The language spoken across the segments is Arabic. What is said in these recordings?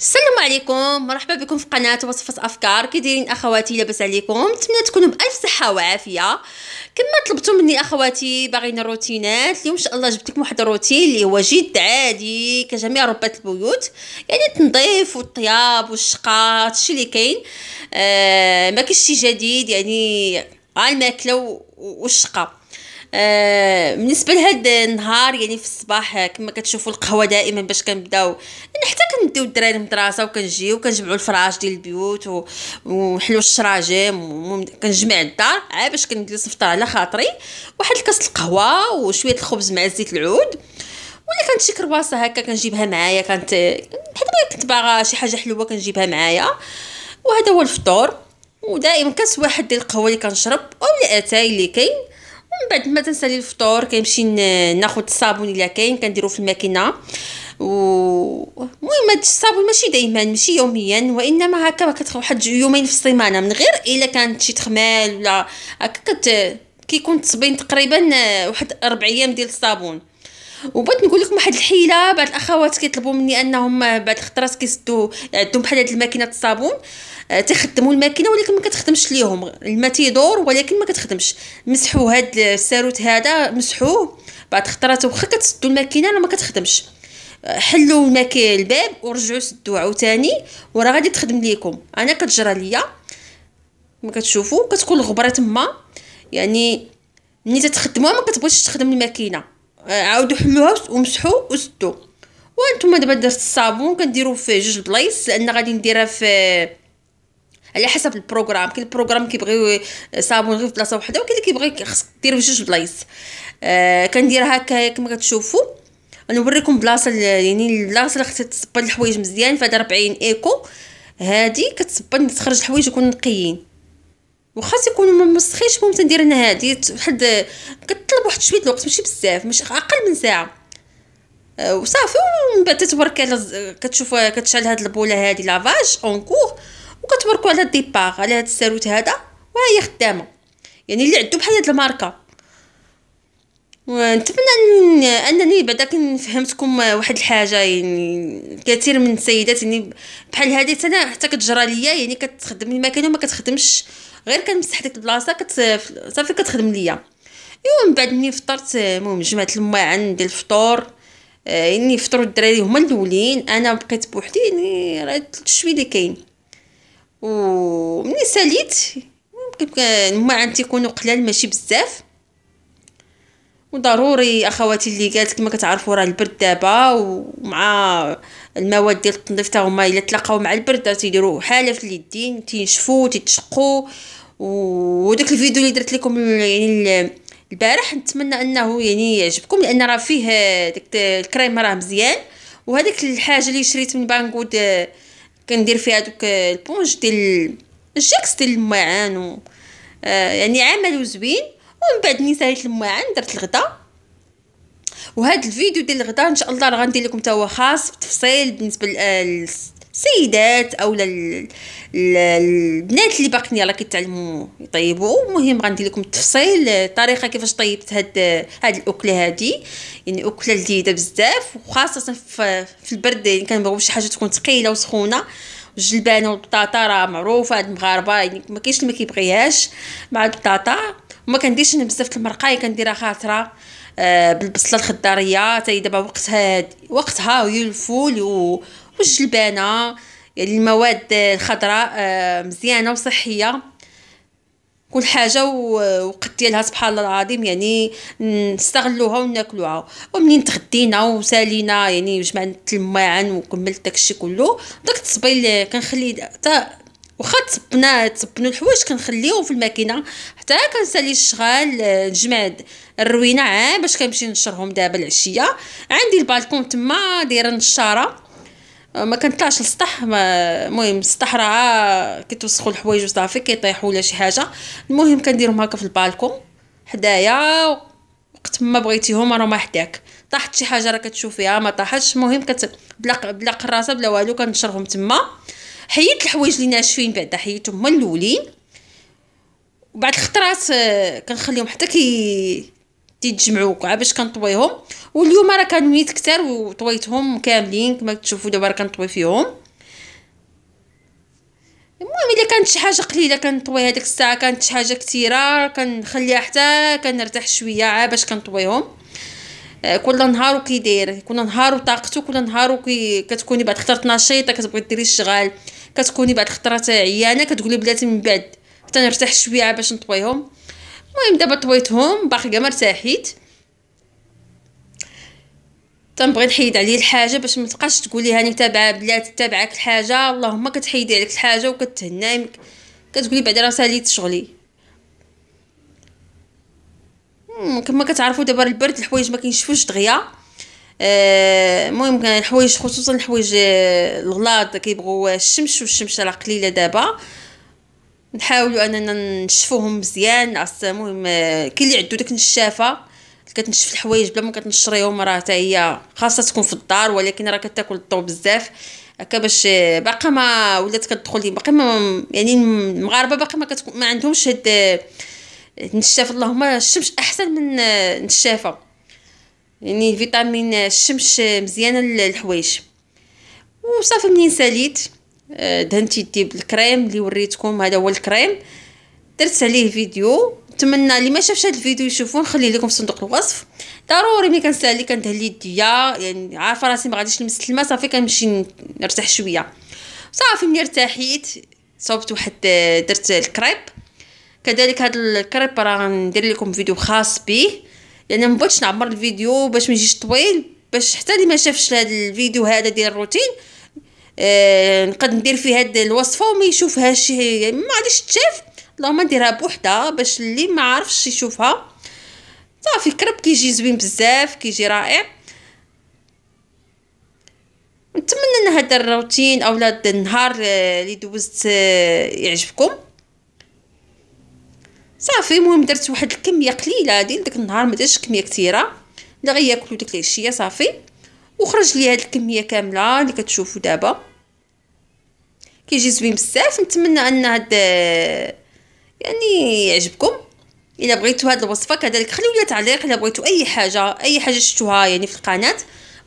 السلام عليكم مرحبا بكم في قناه وصفه افكار كي دايرين اخواتي لاباس عليكم نتمنى تكونوا بالف صحه وعافيه كما طلبتم مني اخواتي باغيين الروتينات اليوم ان شاء الله جبت لكم واحد الروتين اللي هو جد عادي كجميع ربات البيوت يعني التنظيف والطياب والشقه الشيء اللي كاين آه ما كاينش شي جديد يعني على الماكله والشقه آه، بالنسبه لهاد النهار يعني في الصباح كما كتشوفوا القهوه دائما باش كنبداو حتى كنديو الدراري للمدرسه وكنجيو كنجمعوا الفراش ديال البيوت ونحلو الشراجم وكنجمع كنجمع الدار عاد باش كنجلس نفطر على خاطري واحد الكاس القهوه وشويه الخبز مع زيت العود ولا كانت شي كرباصه هكا كنجيبها معايا كانت بحال ما كنت باغا شي حاجه حلوه كنجيبها معايا وهذا هو الفطور ودائما كاس واحد ديال القهوه اللي كنشرب او الاتاي اللي كاين من بعد ما تنسالي الفطور كنمشي ناخذ الصابون الا كاين كنديرو في الماكينه المهم هاد الصابون ماشي دائما ماشي يوميا وانما هكا كتخ واحد يومين في السيمانه من غير الا كانت شي تخمال ولا هكا كت كيكون تصبين تقريبا واحد اربع ايام ديال الصابون وبغيت نقول لكم واحد الحيله بعض الاخوات كيطلبوا مني انهم بعد الخطرات كيسدوا عندهم بحال هاد الماكينه الصابون آه، تخدموا الماكينه ولكن ما كتخدمش ليهم الماء تيدور ولكن ما كتخدمش مسحوا هاد الساروت هذا مسحوه بعد خطرات واخا كتسدوا الماكينه راه ما كتخدمش آه، حلوا الماكي الباب ورجعوا سدوا عاوتاني وراه غادي تخدم ليكم انا كتجرى ليا كما كتشوفوا كتكون الغبره تما يعني ملي تخدموها ما كتبغيش تخدم الماكينه آه، عاودوا حلوها ومسحوا وسدوا وانتم دابا درت الصابون كنديروا في جوج بلايص لان غادي نديرها في على حسب البروغرام كاين البروغرام كيبغيو صابون غير في بلاصه وحده وكاين اللي كيبغي خصك دير في جوج بلايص آه، كندير هكا كما كتشوفوا نوريكم بلاصه يعني البلاصه اللي خصها تصبن الحوايج مزيان فهاد 40 ايكو هادي كتصبن تخرج الحوايج يكونوا نقيين وخاص يكونوا ما مسخيش المهم تندير انا هادي واحد كطلب واحد شويه الوقت ماشي بزاف ماشي اقل من ساعه آه، وصافي ومن بعد تتبرك كتشوف كتشعل هاد البوله هادي لافاج اون كور وكتبركوا على الديباغ على هذا الساروت هذا وهي خدامه يعني اللي عندو بحال هاد الماركه ونتمنى انني بعدا فهمتكم واحد الحاجه يعني كثير من السيدات يعني بحال هذه انا حتى كتجرى ليا يعني كتخدم المكان وما كتخدمش غير كنمسح ديك البلاصه كت صافي كتخدم ليا ايوا من بعد ملي فطرت المهم جمعت الماعن ديال الفطور آه، يعني فطروا الدراري هما الاولين انا بقيت بوحدي يعني راه شويه اللي كاين ومني ساليت الماعن يكونوا قلال ماشي بزاف وضروري اخواتي اللي قالت كما كتعرفوا راه البرد دابا ومع المواد ديال التنظيف تا هما الا تلاقاو مع البرد تيديروا حاله في اليدين تينشفوا تيتشقوا وداك الفيديو اللي درت لكم يعني البارح نتمنى انه يعني يعجبكم لان راه فيه داك الكريم راه مزيان وهذيك الحاجه اللي شريت من بانكود كندير فيها دوك البونج ديال الجاكس ديال الماعان و آه يعني عمل زوين ومن بعد ملي ساليت الماعان درت الغدا وهذا الفيديو ديال الغدا ان شاء الله راه غندير لكم تا هو خاص بالتفصيل بالنسبه آه، السيدات او البنات اللي باقين يلاه كيتعلموا يطيبوا المهم غندير لكم التفصيل الطريقه كيفاش طيبت هاد هاد الاكله هادي يعني اكله لذيذه بزاف وخاصه في, البرد يعني كنبغيو شي حاجه تكون ثقيله وسخونه الجلبانه والبطاطا راه معروفه هاد المغاربه يعني ما كاينش اللي ما كيبغيهاش مع البطاطا وما كنديرش انا بزاف المرقه كنديرها خاطره آه، بالبصله الخضاريه حتى دابا وقتها وقتها هي الفول و والجلبانه يعني المواد الخضراء آه، مزيانه وصحيه كل حاجه وقد ديالها سبحان الله العظيم يعني نستغلوها وناكلوها ومنين تغدينا وسالينا يعني جمعنا التلماعن وكملت داكشي كله داك التصبيل كنخلي حتى واخا تصبنا تصبنا الحوايج كنخليهم في الماكينه حتى كنسالي الشغال آه، نجمع الروينه عام آه، باش كنمشي نشرهم دابا العشيه عندي البالكون تما دايره نشاره ما كان طلعش للسطح المهم السطح راه كي توسخوا الحوايج وصافي كيطيحوا ولا شي حاجه المهم كنديرهم هكا في البالكون حدايا وقت ما بغيتيهم ما حداك طاحت شي حاجه راه كتشوفيها ما طاحتش المهم كت بلا بلا قراصه بلا والو كنشرهم تما حيت الحوايج اللي ناشفين بعدا حيتهم هما الاولين وبعد الخطرات آه، كنخليهم حتى كي تيتجمعوا كاع باش كنطويهم واليوم راه كنويت كثر وطويتهم كاملين كما كتشوفوا دابا راه كنطوي فيهم المهم الا كانت شي حاجه قليله كنطوي هذيك الساعه كانت شي حاجه كثيره كنخليها حتى كنرتاح شويه عا باش كنطويهم آه، كل نهار وكي داير كل نهار وطاقته كل نهار وكي كتكوني بعد خطرات نشيطه كتبغي ديري الشغال كتكوني بعد خطرات عيانه كتقولي بلاتي من بعد حتى نرتاح شويه باش نطويهم المهم دابا طويتهم باقي كاع مرتاحيت تنبغي نحيد عليه الحاجه باش ما تبقاش تقولي هاني تابعه بلاتي تابعك الحاجه اللهم كتحيدي عليك الحاجه وكتهناي كتقولي بعدا راه ساليت شغلي كما كتعرفوا دابا البرد الحوايج ما كينشفوش دغيا آه، المهم أه الحوايج خصوصا الحوايج آه، الغلاط كيبغوا الشمس والشمس راه قليله دابا نحاولوا اننا نشفوهم مزيان المهم كاين اللي عنده داك النشافه كتنشف الحوايج بلا ما كتنشريهم راه حتى هي خاصها تكون في الدار ولكن راه كتاكل الضو بزاف هكا باش باقا ما ولات كتدخل باقا ما يعني المغاربه باقا ما كتكون ما عندهمش هاد النشاف اللهم الشمس احسن من النشافه يعني فيتامين الشمس مزيانه للحوايج وصافي منين ساليت آه، دهنت يدي بالكريم اللي وريتكم هذا هو الكريم درت عليه فيديو نتمنى اللي ما شافش هذا الفيديو يشوفوه نخليه لكم في صندوق الوصف ضروري ملي كنسالي كندهن يديا يعني عارفه راسي ما غاديش نمس الماء صافي كنمشي نرتاح شويه صافي ملي ارتاحيت صوبت واحد آه، درت الكريب كذلك هذا الكريب راه غندير لكم فيديو خاص به يعني ما بغيتش نعمر الفيديو باش ما يجيش طويل باش حتى اللي ما شافش هذا الفيديو هذا ديال الروتين نقدر آه، نقد ندير فيه هاد الوصفه وما يشوفهاش معليش تشاف اللهم نديرها بوحدها باش اللي ما عارفش يشوفها صافي كرب كيجي زوين بزاف كيجي رائع نتمنى ان هذا الروتين او هذا النهار آه، اللي دوزت آه، يعجبكم صافي المهم درت واحد الكميه قليله ديال داك النهار ما درتش كميه كثيره لا غياكلوا ديك العشيه صافي وخرج لي هاد الكميه كامله اللي كتشوفوا دابا كيجي زوين بزاف نتمنى ان هاد يعني يعجبكم الا بغيتو هاد الوصفه كذلك خليو لي تعليق الا بغيتو اي حاجه اي حاجه شفتوها يعني في القناه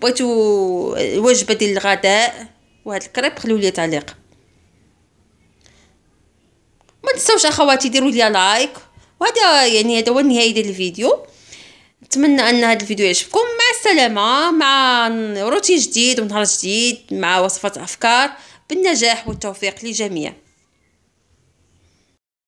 بغيتو الوجبه ديال الغداء وهاد الكريب خليو لي تعليق ما تنساوش اخواتي ديروا لي لايك وهذا يعني هذا هو النهايه ديال الفيديو نتمنى ان هذا الفيديو يعجبكم مع السلامه مع روتين جديد ونهار جديد مع وصفات افكار بالنجاح والتوفيق للجميع